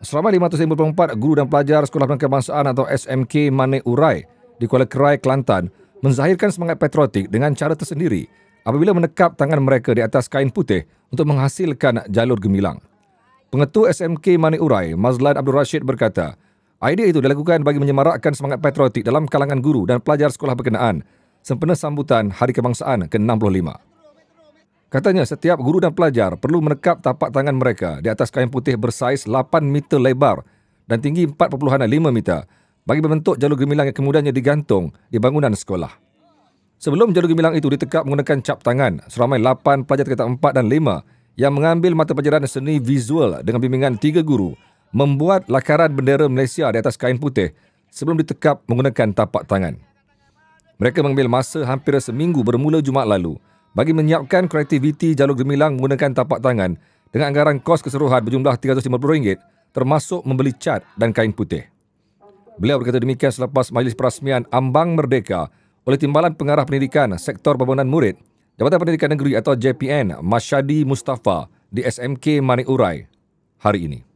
seramai 554 guru dan pelajar Sekolah Menengah Kebangsaan atau SMK Mane Urai di Kuala Kerai, Kelantan menzahirkan semangat patriotik dengan cara tersendiri apabila menekap tangan mereka di atas kain putih untuk menghasilkan jalur gemilang. Pengetua SMK Mane Urai, Mazlan Abdul Rashid berkata, idea itu dilakukan bagi menyemarakkan semangat patriotik dalam kalangan guru dan pelajar sekolah berkenaan sempena sambutan Hari Kebangsaan ke-65. Katanya setiap guru dan pelajar perlu menekap tapak tangan mereka di atas kain putih bersaiz 8 meter lebar dan tinggi 4.5 meter bagi membentuk jalur gemilang yang kemudiannya digantung di bangunan sekolah. Sebelum jalur gemilang itu ditekap menggunakan cap tangan, seramai 8 pelajar tingkat 4 dan 5 yang mengambil mata pelajaran seni visual dengan bimbingan 3 guru membuat lakaran bendera Malaysia di atas kain putih sebelum ditekap menggunakan tapak tangan. Mereka mengambil masa hampir seminggu bermula Jumaat lalu bagi menyiapkan konektiviti jalur gemilang menggunakan tapak tangan dengan anggaran kos keseluruhan berjumlah RM350 termasuk membeli cat dan kain putih. Beliau berkata demikian selepas majlis perasmian Ambang Merdeka oleh Timbalan Pengarah Pendidikan Sektor Pembangunan Murid Jabatan Pendidikan Negeri atau JPN Masyadi Mustafa di SMK Manik Urai hari ini.